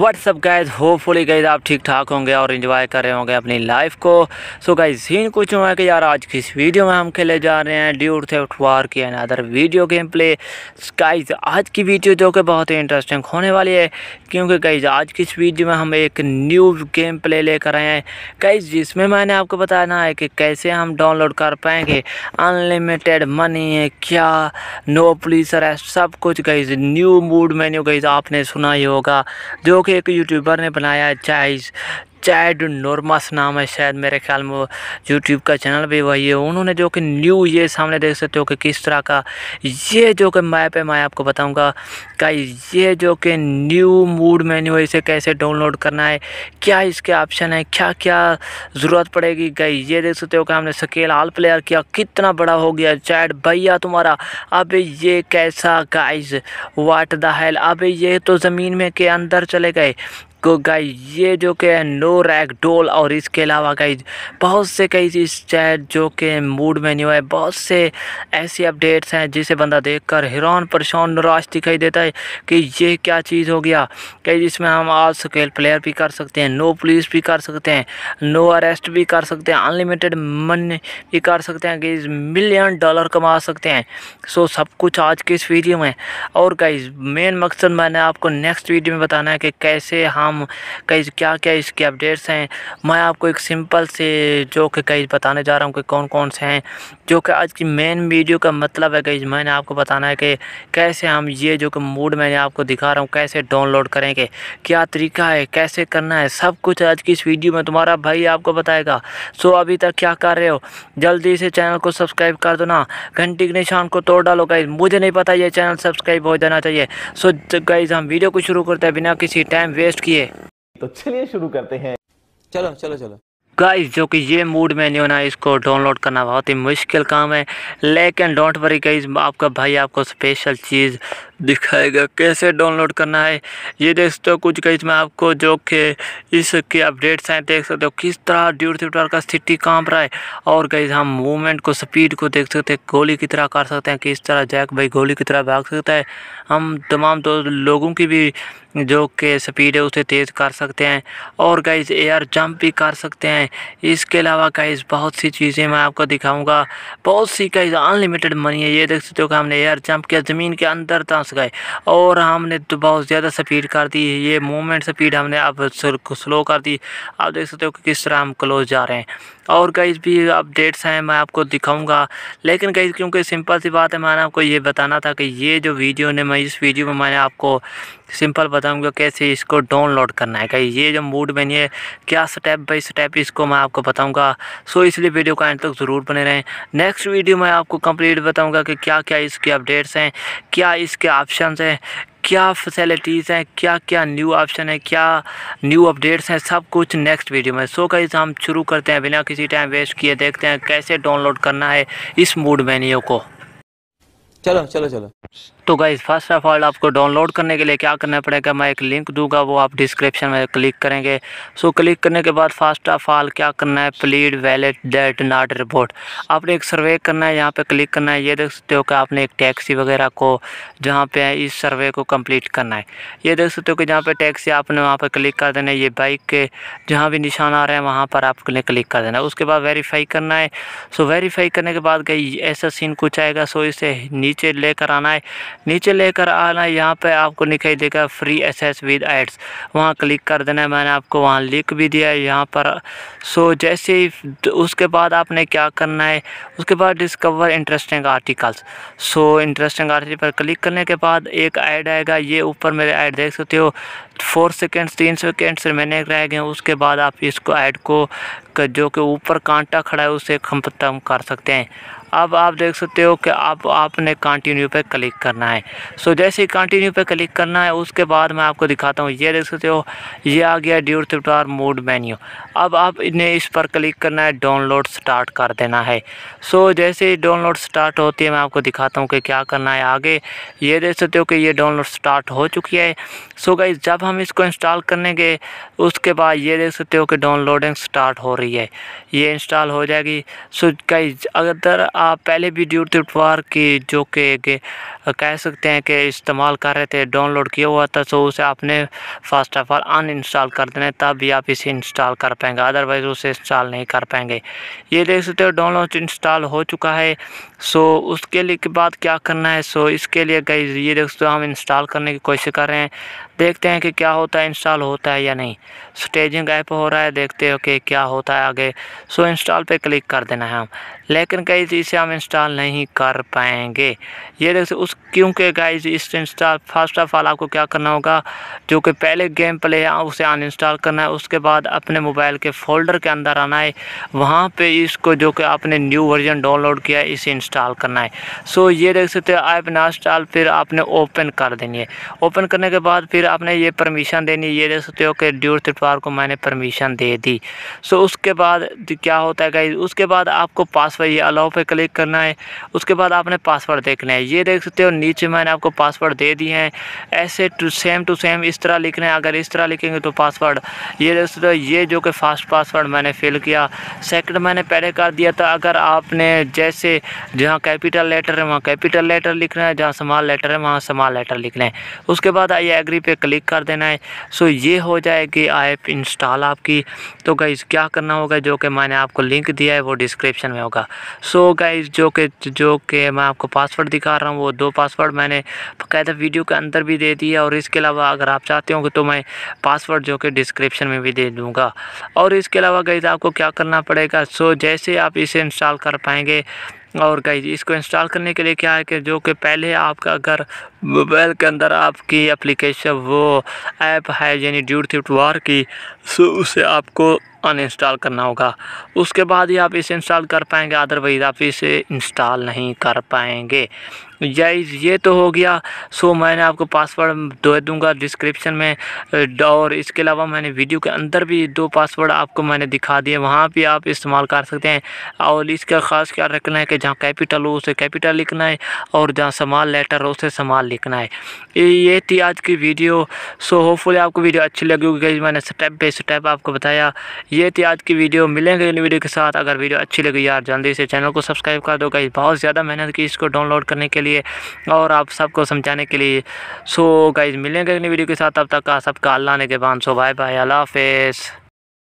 what's up guys hopefully guys आप ठीक ठाक होंगे और इन्जॉय कर रहे होंगे अपनी लाइफ को सो गाइज सीन कुछ हुआ है कि यार आज की इस वीडियो में हम खेले जा रहे हैं ड्यूर थे उठवार की another video game play guys आज की वीडियो जो कि बहुत ही इंटरेस्टिंग होने वाली है क्योंकि गाइज आज की इस वीडियो में हम एक न्यू गेम प्ले लेकर आए हैं गाइज जिसमें मैंने आपको बताना है कि कैसे हम डाउनलोड कर पाएंगे अनलिमिटेड मनी है क्या नो पुलिस अरेस्ट सब कुछ guys new mood menu guys आपने सुना ही होगा जो एक यूट्यूबर ने बनाया है चाइस चैड नॉर्मस नाम है शायद मेरे ख्याल में यूट्यूब का चैनल भी वही है उन्होंने जो कि न्यू ये सामने देख सकते हो कि किस तरह का ये जो कि मैप है मैं आपको बताऊंगा का ये जो कि न्यू मूड मेन्यू है इसे कैसे डाउनलोड करना है क्या इसके ऑप्शन है क्या क्या ज़रूरत पड़ेगी कई ये देख सकते हो कि हमने स्केल आल प्लेयर किया कितना बड़ा हो गया चैड भैया तुम्हारा अब ये कैसा गाइज वाट द हेल अब ये तो ज़मीन में के अंदर चले गए को तो गाइज ये जो कि है नो रैक डोल और इसके अलावा गाइज बहुत से कई चीज चैट जो कि मूड में हुआ है बहुत से ऐसी अपडेट्स हैं जिसे बंदा देखकर हैरान परेशान निराश दिखाई देता है कि ये क्या चीज़ हो गया कई जिसमें हम आज स्केल प्लेयर भी कर सकते हैं नो पुलिस भी कर सकते हैं नो अरेस्ट भी कर सकते हैं अनलिमिटेड मन भी कर सकते हैं गाइज मिलियन डॉलर कमा सकते हैं सो सब कुछ आज के इस वीडियो में और गाइज मेन मकसद मैंने आपको नेक्स्ट वीडियो में बताना है कि कैसे हम काम कई क्या क्या इसके अपडेट्स हैं मैं आपको एक सिंपल से जो कि कई बताने जा रहा हूँ कि कौन कौन से हैं जो कि आज की मेन वीडियो का मतलब है कई मैंने आपको बताना है कि कैसे हम ये जो कि मूड मैंने आपको दिखा रहा हूँ कैसे डाउनलोड करेंगे क्या तरीका है कैसे करना है सब कुछ आज की इस वीडियो में तुम्हारा भाई आपको बताएगा सो अभी तक क्या कर रहे हो जल्दी से चैनल को सब्सक्राइब कर दो ना घंटी के निशान को तोड़ डालो गाइज मुझे नहीं पता ये चैनल सब्सक्राइब हो जाना चाहिए सो गाइज हम वीडियो को शुरू करते हैं बिना किसी टाइम वेस्ट किए चाहिए तो चलिए शुरू करते हैं चलो चलो चलो गाइस जो कि ये मूड नहीं होना इसको डाउनलोड करना बहुत ही मुश्किल काम है लेकिन डोंट वरी गाइस आपका भाई आपको स्पेशल चीज़ दिखाएगा कैसे डाउनलोड करना है ये देख सकते हो कुछ कहीं इसमें आपको जो कि इसके अपडेट्स हैं देख सकते हो किस तरह ड्यूरथेप्टर का स्थिति कांप रहा है और कहीं हम मूवमेंट को स्पीड को देख सकते हैं गोली की तरह कर सकते हैं किस तरह जैक भाई गोली की तरह भाग सकता है हम तमाम तो लोगों की भी जो कि स्पीड है उसे तेज़ कर सकते हैं और गाइज एयर जंप भी कर सकते हैं इसके अलावा गाइज बहुत सी चीज़ें मैं आपको दिखाऊंगा बहुत सी गाइज अनलिमिटेड मनी है ये देख सकते हो कि हमने एयर जंप किया ज़मीन के अंदर था फंस गए और हमने तो बहुत ज़्यादा स्पीड कर दी ये मूवमेंट स्पीड हमने अब स्लो कर दी आप देख सकते हो कि किस तरह हम क्लोज जा रहे हैं और कई भी अपडेट्स हैं मैं आपको दिखाऊंगा लेकिन कई क्योंकि सिंपल सी बात है मैंने आपको ये बताना था कि ये जो वीडियो ने मैं इस वीडियो में मैंने आपको सिंपल बताऊंगा कैसे इसको डाउनलोड करना है कहीं ये जो मूड बनी है क्या स्टेप बाई स्टेप इसको मैं आपको बताऊंगा सो इसलिए वीडियो का एंड तक ज़रूर बने रहें नेक्स्ट वीडियो में आपको कंप्लीट बताऊंगा कि क्या क्या इसके अपडेट्स हैं क्या इसके ऑप्शन हैं क्या फैसिलिटीज़ हैं क्या क्या न्यू ऑप्शन है क्या न्यू अपडेट्स हैं सब कुछ नेक्स्ट वीडियो में सो का हम शुरू करते हैं बिना किसी टाइम वेस्ट किए देखते हैं कैसे डाउनलोड करना है इस मूड मेन्यू को चलो चलो चलो तो गाइज़ फर्स्ट ऑफ ऑल आपको डाउनलोड करने के लिए क्या करना पड़ेगा मैं एक लिंक दूंगा वो आप डिस्क्रिप्शन में क्लिक करेंगे सो क्लिक करने के बाद फर्स्ट ऑफ ऑल क्या करना है प्लीड वैलेट डेट नॉट रिपोर्ट आपने एक सर्वे करना है यहाँ पे क्लिक करना है ये देख सकते हो कि आपने एक टैक्सी वगैरह को जहाँ पे है इस सर्वे को कम्प्लीट करना है ये देख सकते हो कि जहाँ पर टैक्सी आपने वहाँ पर क्लिक कर देना है ये बाइक के जहाँ भी निशान आ रहे हैं वहाँ पर आपने क्लिक कर देना है उसके बाद वेरीफाई करना है सो वेरीफाई करने के बाद गई ऐसा सीन कुछ आएगा सो इसे नीचे लेकर आना है नीचे लेकर आना यहाँ पे आपको दिखाई देगा फ्री एसेस विद एड्स वहाँ क्लिक कर देना है मैंने आपको वहाँ लिख भी दिया है यहाँ पर सो जैसे ही उसके बाद आपने क्या करना है उसके बाद discover interesting articles so interesting article पर क्लिक करने के बाद एक ऐड आएगा ये ऊपर मेरे ऐड देख सकते हो फोर सेकेंड्स तीन सेकेंड से मैंने रह गए उसके बाद आप इसको ऐड को जो कि ऊपर कांटा खड़ा है उसे खत्म कर सकते हैं अब आप देख सकते हो कि आप आपने कंटिन्यू पे क्लिक करना है सो जैसे ही कंटिन्यू पे क्लिक करना है उसके बाद मैं आपको दिखाता हूँ ये देख सकते हो ये आ गया ड्यूर थिटार मोड मेन्यू अब आप इन्हें इस पर क्लिक करना है डाउनलोड स्टार्ट कर देना है सो जैसे ही डाउनलोड स्टार्ट होती है मैं आपको दिखाता हूँ कि क्या करना है आगे ये देख सकते हो कि ये डाउनलोड स्टार्ट हो चुकी है सो गई जब हम इसको इंस्टॉल करने के उसके बाद ये देख सकते हो कि डाउनलोडिंग स्टार्ट हो रही है ये इंस्टॉल हो जाएगी सो कई अगर आप पहले भी ड्यूट वार की जो कि कह सकते हैं कि इस्तेमाल कर रहे थे डाउनलोड किया हुआ था सो तो उसे आपने first of all uninstall कर देना है तब भी आप इसे इंस्टॉल कर पाएंगे अदरवाइज़ उसे इंस्टॉल नहीं कर पाएंगे ये देख सकते हो डाउनलोड इंस्टॉल हो चुका है सो उसके लिए के बाद क्या करना है सो इसके लिए गई ये देख सकते हो हम इंस्टॉल करने की कोशिश कर रहे हैं देखते हैं कि क्या होता है इंस्टॉल होता है या नहीं स्टेजिंग ऐप हो रहा है देखते हो कि क्या होता है आगे सो इंस्टॉल पे क्लिक कर देना है हम लेकिन गाइज इसे हम इंस्टॉल नहीं कर पाएंगे ये देखते उस क्योंकि गाइज इस इंस्टॉल फर्स्ट ऑफ ऑल आपको क्या करना होगा जो कि पहले गेम प्ले है उसे अनइंस्टॉल करना है उसके बाद अपने मोबाइल के फोल्डर के अंदर आना है वहाँ पर इसको जो कि आपने न्यू वर्जन डाउनलोड किया है इसे इंस्टॉल करना है सो ये देख सकते हो ऐप ना इंस्टॉल फिर आपने ओपन कर देनी है ओपन करने के बाद फिर आपने ये परमिशन देनी ये दे सकते हो कि ड्यूर त्रिपार को मैंने परमिशन दे दी सो उसके बाद क्या होता है गाइज उसके बाद आपको पासवर्ड ये अलाउ पे क्लिक करना है उसके बाद आपने पासवर्ड देखना है ये देख सकते हो नीचे मैंने आपको पासवर्ड दे दिए हैं ऐसे टू सेम टू सेम इस तरह लिखना है अगर इस तरह लिखेंगे तो पासवर्ड ये देख सकते हो ये जो कि फ़ास्ट पासवर्ड मैंने फिल किया सेकेंड मैंने पहले कर दिया था अगर आपने जैसे जहाँ कैपिटल लेटर है वहाँ कैपिटल लेटर लिखना है जहाँ समाल लेटर है वहाँ समाल लेटर लिखना है उसके बाद आइए एग्री पे क्लिक कर देना है सो ये हो जाएगी ऐप इंस्टॉल आपकी तो गाइज़ क्या करना होगा जो कि मैंने आपको लिंक दिया है वो डिस्क्रिप्शन में होगा सो गाइज़ जो कि जो कि मैं आपको पासवर्ड दिखा रहा हूँ वो दो पासवर्ड मैंने कहते वीडियो के अंदर भी दे दिया और इसके अलावा अगर आप चाहते हो तो मैं पासवर्ड जो कि डिस्क्रिप्शन में भी दे दूँगा और इसके अलावा गाइज़ आपको क्या करना पड़ेगा सो जैसे आप इसे इंस्टॉल कर पाएंगे और गाइज इसको इंस्टॉल करने के लिए क्या है कि जो कि पहले आपका अगर मोबाइल के अंदर आपकी एप्लीकेशन वो ऐप है यानी ड्यूटी वार की सो तो उसे आपको अनइंस्टॉल करना होगा उसके बाद ही आप इसे इंस्टॉल कर पाएंगे अदरवाइज़ आप इसे इंस्टॉल नहीं कर पाएंगे जाइज ये तो हो गया सो मैंने आपको पासवर्ड दे दूंगा डिस्क्रिप्शन में और इसके अलावा मैंने वीडियो के अंदर भी दो पासवर्ड आपको मैंने दिखा दिए वहाँ भी आप इस्तेमाल कर सकते हैं और इसका ख़ास ख्याल रखना है कि जहाँ कैपिटल हो उसे कैपिटल लिखना है और जहाँ समाल लेटर हो उसे समाल लिखना है ये थी आज की वीडियो सो होपफुली आपको वीडियो अच्छी लगी होगी मैंने स्टेप बाई स्टेप आपको बताया ये थी आज की वीडियो मिलेंगे अगली वीडियो के साथ अगर वीडियो अच्छी लगी यार जल्दी से चैनल को सब्सक्राइब कर दो गाइज बहुत ज़्यादा मेहनत की इसको डाउनलोड करने के लिए और आप सबको समझाने के लिए सो गाइज मिलेंगे अगली वीडियो के साथ अब तक का सबका अल्लाह ने के बान सो बाय बाय अल्लाह हाफिज़